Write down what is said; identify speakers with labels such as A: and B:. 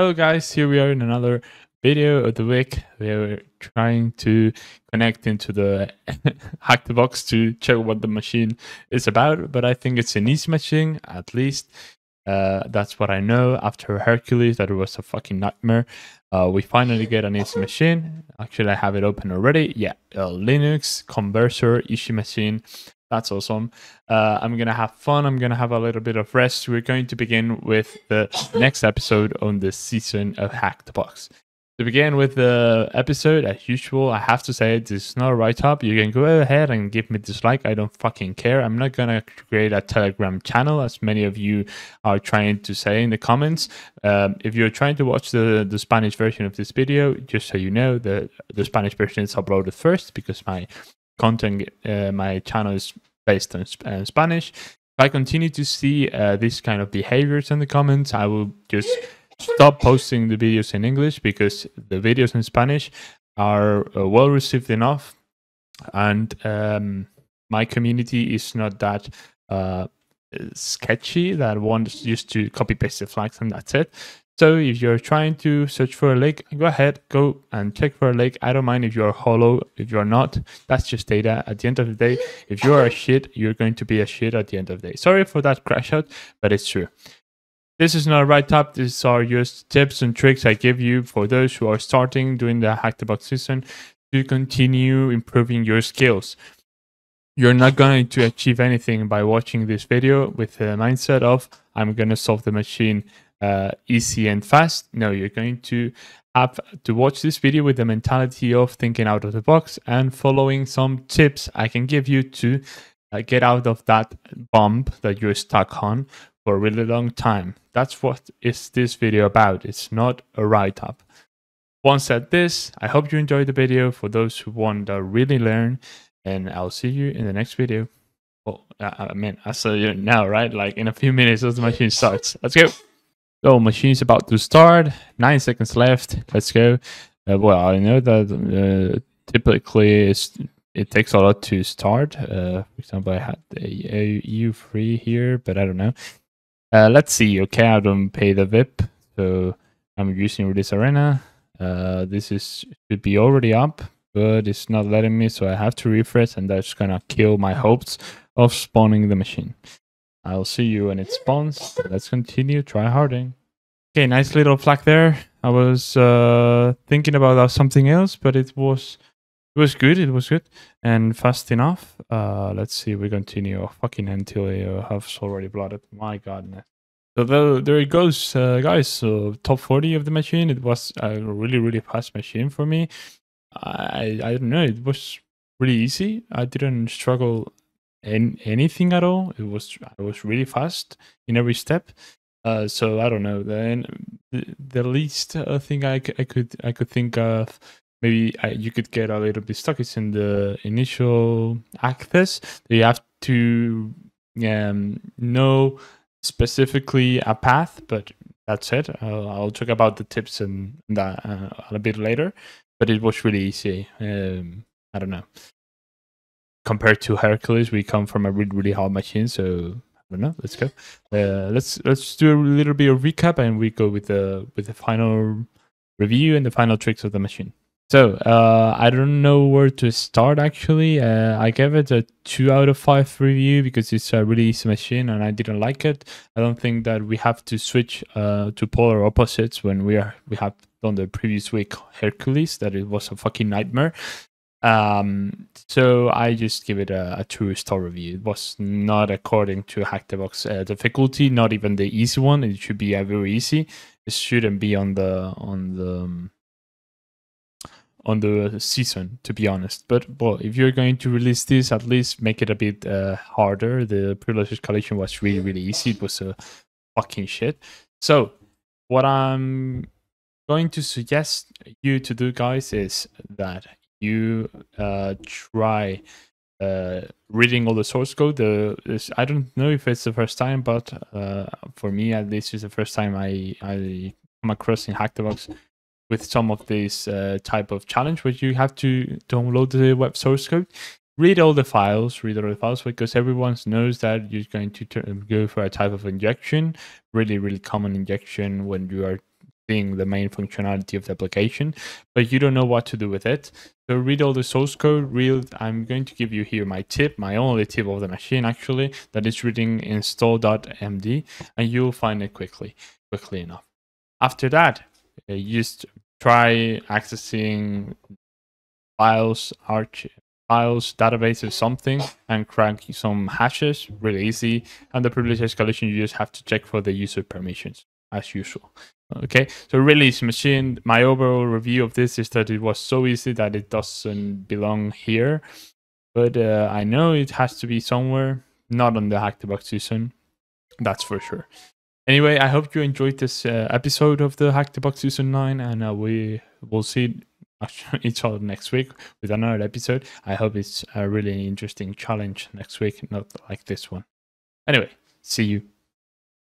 A: Hello guys, here we are in another video of the week. We are trying to connect into the hack the box to check what the machine is about, but I think it's an easy machine, at least. Uh, that's what I know after Hercules, that it was a fucking nightmare. Uh, we finally get an easy machine. Actually, I have it open already. Yeah, uh, Linux, Converser, Ishi machine. That's awesome. Uh, I'm going to have fun. I'm going to have a little bit of rest. We're going to begin with the next episode on this season of Hack the Box. To begin with the episode, as usual, I have to say this is not a write up. You can go ahead and give me dislike. I don't fucking care. I'm not gonna create a Telegram channel, as many of you are trying to say in the comments. Um, if you're trying to watch the, the Spanish version of this video, just so you know, the, the Spanish version is uploaded first because my content, uh, my channel is based on sp uh, Spanish. If I continue to see uh, this kind of behaviors in the comments, I will just stop posting the videos in English because the videos in Spanish are uh, well received enough, and um, my community is not that uh, sketchy that wants just to copy paste the flags and that's it. So if you're trying to search for a lake, go ahead, go and check for a lake. I don't mind if you're hollow, if you're not. That's just data. At the end of the day, if you're a shit, you're going to be a shit at the end of the day. Sorry for that crash out, but it's true. This is not a right up. These are just tips and tricks I give you for those who are starting doing the Hack the Box season to continue improving your skills. You're not going to achieve anything by watching this video with the mindset of, I'm going to solve the machine uh, easy and fast. No, you're going to have to watch this video with the mentality of thinking out of the box and following some tips I can give you to uh, get out of that bump that you're stuck on for a really long time. That's what is this video about. It's not a write-up. Once at this, I hope you enjoyed the video for those who want to really learn and I'll see you in the next video. Well, I mean, I saw you now, right? Like in a few minutes as the machine starts. Let's go. So machine's about to start. Nine seconds left. Let's go. Uh, well, I know that uh, typically it takes a lot to start. Uh, for example, I had the EU a U3 here, but I don't know. Uh, let's see. Okay, I don't pay the VIP, so I'm using this arena. Uh, this is should be already up, but it's not letting me, so I have to refresh, and that's gonna kill my hopes of spawning the machine. I'll see you when it spawns. Let's continue try harding. Okay, nice little flag there. I was uh, thinking about something else, but it was it was good. It was good and fast enough. Uh, let's see. We continue oh, fucking until you have already blooded. My godness. So there, there it goes, uh, guys. So top 40 of the machine. It was a really really fast machine for me. I I don't know. It was really easy. I didn't struggle any, anything at all. It was I was really fast in every step. Uh, so I don't know. Then the, the least uh, thing I, I could I could think of maybe I, you could get a little bit stuck It's in the initial access. You have to um, know specifically a path, but that's it. I'll, I'll talk about the tips and that uh, a bit later. But it was really easy. Um, I don't know compared to Hercules, we come from a really really hard machine. So I don't know. Let's go. Uh, let's let's do a little bit of recap, and we go with the with the final review and the final tricks of the machine. So uh, I don't know where to start actually. Uh, I gave it a two out of five review because it's a really easy machine and I didn't like it. I don't think that we have to switch uh, to polar opposites when we are we have done the previous week Hercules that it was a fucking nightmare. Um, so I just give it a, a two star review. It was not according to Hack the Box uh, difficulty, not even the easy one. It should be a very easy. It shouldn't be on the on the um, on the season, to be honest. But well, if you're going to release this, at least make it a bit uh, harder. The Privileges Collection was really really easy. It was a fucking shit. So what I'm going to suggest you to do, guys, is that you uh, try uh, reading all the source code, the this, I don't know if it's the first time, but uh, for me at least, it's the first time I I come across in Hack the Box with some of this uh, type of challenge, where you have to download the web source code, read all the files, read all the files, because everyone knows that you're going to turn, um, go for a type of injection, really really common injection when you are being the main functionality of the application, but you don't know what to do with it. So read all the source code, read, I'm going to give you here my tip, my only tip of the machine actually, that is reading install.md and you'll find it quickly, quickly enough. After that, uh, just try accessing files, arch, files, databases, something, and crank some hashes, really easy. And the privilege escalation, you just have to check for the user permissions as usual. Okay, so release machine. My overall review of this is that it was so easy that it doesn't belong here, but uh, I know it has to be somewhere, not on the Hack the Box season, that's for sure. Anyway, I hope you enjoyed this uh, episode of the Hack the Box season nine, and uh, we will see each other next week with another episode. I hope it's a really interesting challenge next week, not like this one. Anyway, see you